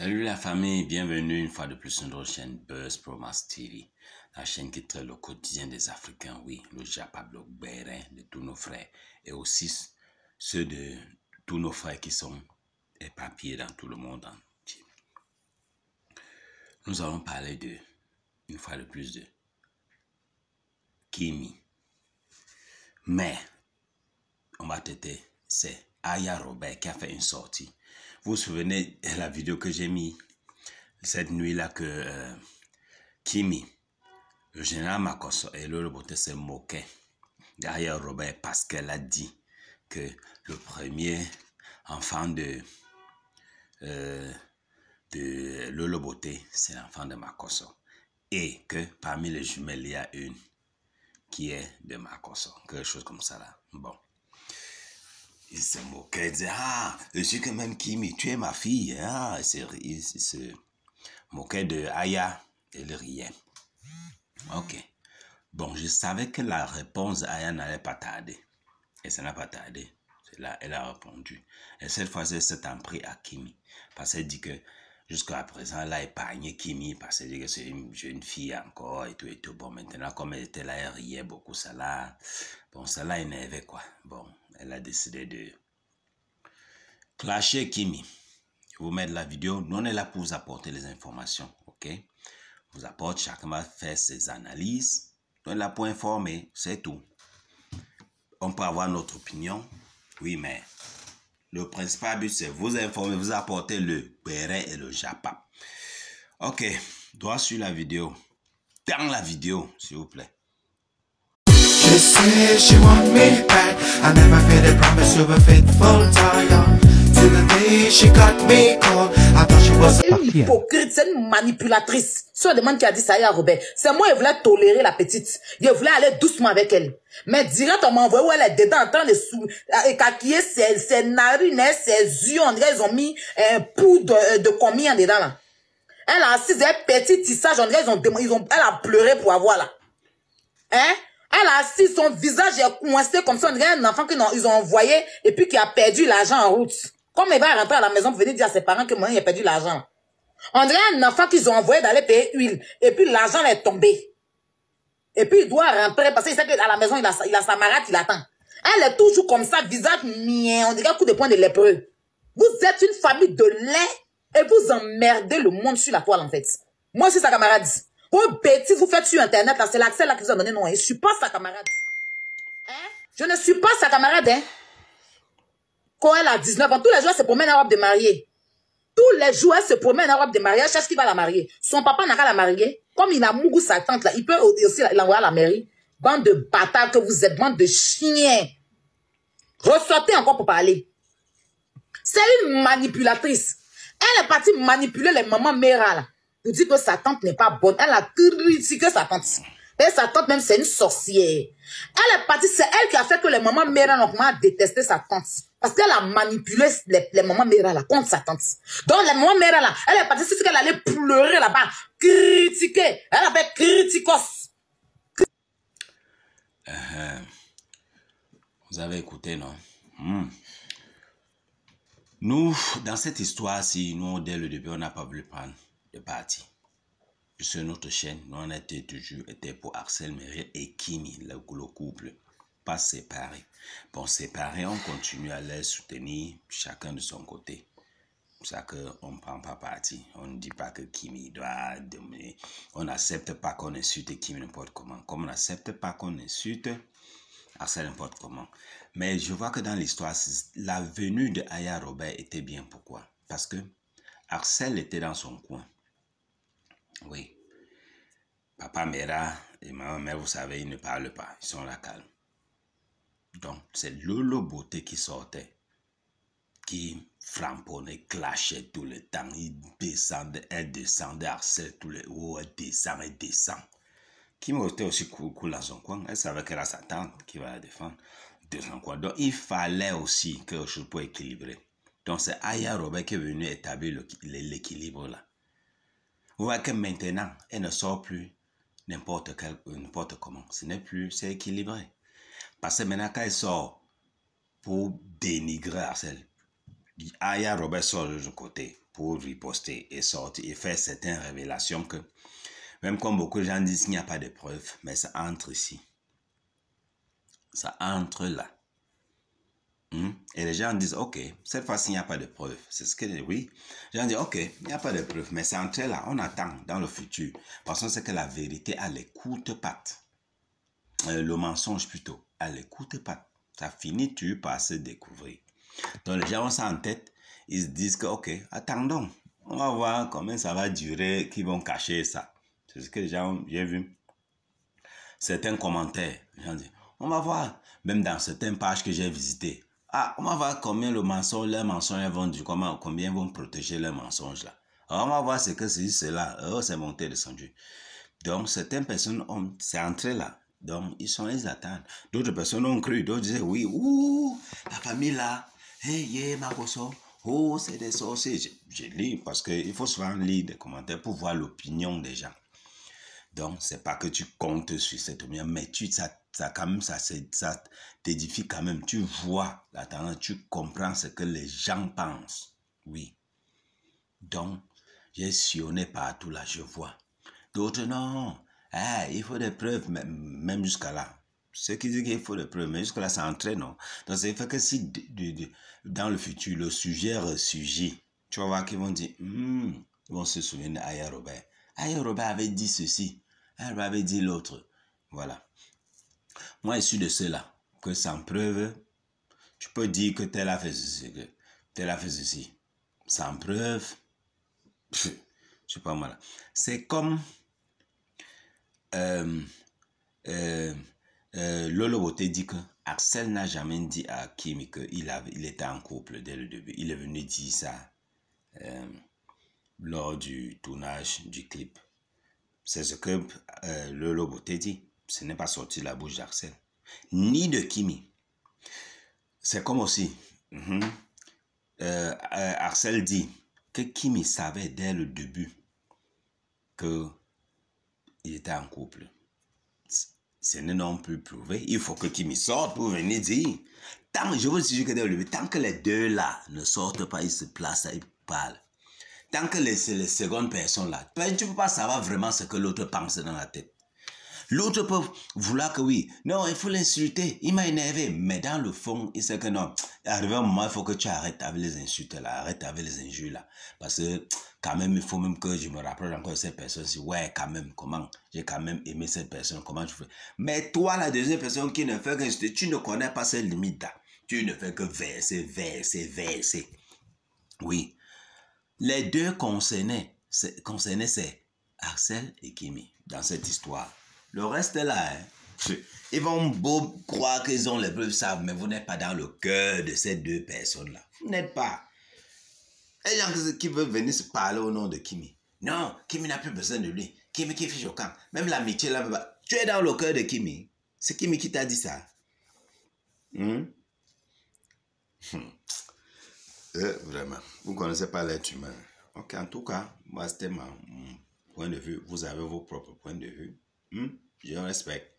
Salut la famille, bienvenue une fois de plus sur notre chaîne Buzz Promas TV, la chaîne qui traite le quotidien des Africains, oui, le Japab, le Bérin, de tous nos frères, et aussi ceux de tous nos frères qui sont éparpillés dans tout le monde Nous allons parler de, une fois de plus, de Kimi. Mais, on va traiter, c'est Aya Robert qui a fait une sortie vous souvenez la vidéo que j'ai mis cette nuit-là que euh, Kimi, le général Makoso et le Roboté se moquaient. Derrière Robert parce qu'elle a dit que le premier enfant de, euh, de Lolo Beauté, c'est l'enfant de Makoso Et que parmi les jumelles, il y a une qui est de Makoso, Quelque chose comme ça là. Bon il se moquait, il disait, ah, je suis quand même Kimi, tu es ma fille. Hein. Ah, il se, moquait de Aya, elle riait. Ok. Bon, je savais que la réponse d'Aya n'allait pas tarder. Et ça n'a pas tardé. Là, elle a répondu. Et cette fois, elle s'est en à Kimi. Parce qu'elle dit que jusqu'à présent, elle a épargné Kimi. Parce qu'elle dit que c'est une jeune fille encore et tout et tout. Bon, maintenant, comme elle était là, elle riait beaucoup. Ça l'a, bon, ça l'a énervé, quoi. Bon, elle a décidé de clasher Kimi. Je vous mettez la vidéo. Nous, on est là pour vous apporter les informations. OK? Vous apporte, chacun va faire ses analyses. Nous, on est là pour informer. C'est tout. On peut avoir notre opinion. Oui, mais le principal but, c'est vous informer, vous apporter le béret et le japa. Ok, droit sur la vidéo. Dans la vidéo, s'il vous plaît. C'est Une hypocrite, c'est une manipulatrice Si on qui a dit ça à Robert C'est moi, qui voulais tolérer la petite Je voulais aller doucement avec elle Mais directement, on m'a envoyé où elle est dedans En train de sou ses, narines, hein, ses yeux On dirait ils ont mis un poudre de, euh, de commis en dedans là elle a assise un petit tissage, on dirait, ils ont, ils ont, elle a pleuré pour avoir là. Hein? Elle a si son visage est coincé comme ça. On dirait un enfant qu'ils ont envoyé et puis qui a perdu l'argent en route. Comme elle va rentrer à la maison pour venir dire à ses parents que moi, il a perdu l'argent. On dirait un enfant qu'ils ont envoyé d'aller payer huile. Et puis l'argent est tombé. Et puis il doit rentrer parce qu'il sait qu'à la maison, il a, sa marate, il attend. Elle est toujours comme ça, visage mien. On dirait coup de poing de lépreux. Vous êtes une famille de lait et vous emmerdez le monde sur la toile en fait. Moi, c'est sa camarade. Oh vous faites sur Internet, c'est l'accès là qu'ils ont donné. Non, hein. je ne suis pas sa camarade. Hein? Je ne suis pas sa camarade, hein? Quand elle a 19 ans, tous les jours, elle se promène en robe de mariée. Tous les jours, elle se promène en robe de mariage, Elle cherche qui va la marier. Son papa n'a pas la marier. Comme il a Mougou, sa tante, là, il peut aussi l'envoyer à la mairie. Bande de bâtards que vous êtes, bande de chiens. Ressortez encore pour parler. C'est une manipulatrice. Elle est partie manipuler les mamans mères, dit que sa tante n'est pas bonne. Elle a critiqué sa tante. Et sa tante même, c'est une sorcière. Elle est partie, c'est elle qui a fait que les mamans mères ont détesté sa tante. Parce qu'elle a manipulé les, les mamans mères. là, contre sa tante. Donc les mamans mères là, elle est partie, c'est qu'elle allait pleurer là-bas, critiquer. Elle avait criticos. Uh-huh. Vous avez écouté, non hmm. Nous, dans cette histoire-ci, nous, dès le début, on n'a pas voulu prendre de parti. Sur notre chaîne, nous on était toujours était pour Axel Merrier et Kimi, le, couple, pas séparé. Bon, séparé, on continue à les soutenir chacun de son côté. C'est ça qu'on ne prend pas parti. On ne dit pas que Kimi doit dominer. On n'accepte pas qu'on insulte Kimi n'importe comment. Comme on n'accepte pas qu'on insulte Arcel n'importe comment. Mais je vois que dans l'histoire, la venue de Aya Robert était bien. Pourquoi Parce que Arcel était dans son coin. Oui. Papa Mera et maman Mère, vous savez, ils ne parlent pas. Ils sont là la calme. Donc, c'est Lolo Beauté qui sortait, qui framponnait, clashait tout le temps. Il descendait, elle descendait, tous tout le haut, elle descend, elle descend. Qui était aussi cool dans son coin. Elle savait qu'elle a sa tante qui va la défendre de son coin. Donc, il fallait aussi que je pour équilibrer. Donc, c'est Aya Robert qui est venu établir l'équilibre là. Vous voyez que maintenant, elle ne sort plus n'importe quel, n'importe comment. Ce n'est plus, c'est équilibré. Parce que maintenant, quand elle sort pour dénigrer Arcel, Aya Robert sort de côté pour riposter et sortir et faire certaines révélations que, même comme beaucoup de gens disent qu'il n'y a pas de preuves, mais ça entre ici. Ça entre là. Et les gens disent, OK, cette fois-ci, il n'y a pas de preuve. C'est ce que oui. Les gens disent, OK, il n'y a pas de preuve, mais c'est entré là, on attend dans le futur. Parce que c'est que la vérité à l'écoute pas. Euh, le mensonge plutôt, à les pas Ça finit tu par se découvrir. Donc les gens ont ça en tête, ils se disent que, OK, attendons. On va voir combien ça va durer, qui vont cacher ça. C'est ce que les gens, j'ai vu. Certains commentaires, les gens disent, on va voir. Même dans certaines pages que j'ai visitées, ah, on va voir combien le mensonge, les mensonges vendus, comment, combien vont protéger les mensonges là. on va voir ce que c'est là, oh, c'est monté, descendu. Donc, certaines personnes ont, c'est entré là. Donc, ils sont, ils attendent. D'autres personnes ont cru, d'autres disaient, oui, ouh, la famille là, hey, yeah, ma poisson, oh, c'est des sorciers. Je, lis parce qu'il faut souvent lire des commentaires pour voir l'opinion des gens. Donc, c'est pas que tu comptes sur cette opinion, mais tu, t'attends ça quand même, ça, ça t'édifie quand même. Tu vois la tendance, tu comprends ce que les gens pensent. Oui. Donc, j'ai sillonné partout là, je vois. D'autres, non. Ah, il faut des preuves, même jusqu'à là. Ceux qui disent qu'il faut des preuves, mais jusqu'à là, ça entraîne. Non? Donc, c'est fait que si dans le futur, le sujet ressurgit, tu vas voir qu'ils vont dire, hmm, ils vont se souvenir d'Aya Robert. Aya Robert avait dit ceci. Aya Robert avait dit l'autre. Voilà. Moi, je suis de ceux-là, que sans preuve, tu peux dire que tel a fait ceci, tel fait ceci. Sans preuve, je sais pas mal. C'est comme euh, euh, euh Lolo Bote dit que Axel n'a jamais dit à Kim qu'il il était en couple dès le début. Il est venu dire ça euh, lors du tournage du clip. C'est ce que euh, Lolo Bote dit ce n'est pas sorti de la bouche d'Arsène. ni de Kimi. C'est comme aussi, mm dit que Kimi savait dès le début que il était en couple. Ce n'est non plus prouvé. Il faut que Kimi sorte pour venir dire. Tant, je veux dire que tant que les deux là ne sortent pas, ils se placent, ils parlent. Tant que les, les secondes personnes là, tu ne peux pas savoir vraiment ce que l'autre pense dans la tête. L'autre peut vouloir que oui, non, il faut l'insulter, il m'a énervé, mais dans le fond, il sait que non. Arrivé un moment, il faut que tu arrêtes avec les insultes là, arrête avec les injures là. Parce que quand même, il faut même que je me rapproche encore de cette personne. Si, ouais, quand même, comment J'ai quand même aimé cette personne, comment je fais Mais toi, la deuxième personne qui ne fait qu'insulter, tu ne connais pas cette limites. là. Tu ne fais que verser, verser, verser. Oui. Les deux concernés, concernés c'est Axel et Kimi dans cette histoire. Le reste est là. Hein. Ils vont beau croire qu'ils ont les preuves, mais vous n'êtes pas dans le cœur de ces deux personnes-là. Vous n'êtes pas. Les gens qui veulent venir se parler au nom de Kimi. Non, Kimi n'a plus besoin de lui. Kimi qui fait au Même l'amitié là Tu es dans le cœur de Kimi. C'est Kimi qui t'a dit ça. Hmm? Hmm. Euh, vraiment, vous ne connaissez pas l'être humain. Ok, en tout cas, moi, c'était mon point de vue. Vous avez vos propres points de vue. Hmm? Je respecte.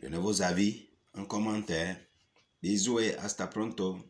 De nouveaux avis, un commentaire. Bisous et hasta pronto.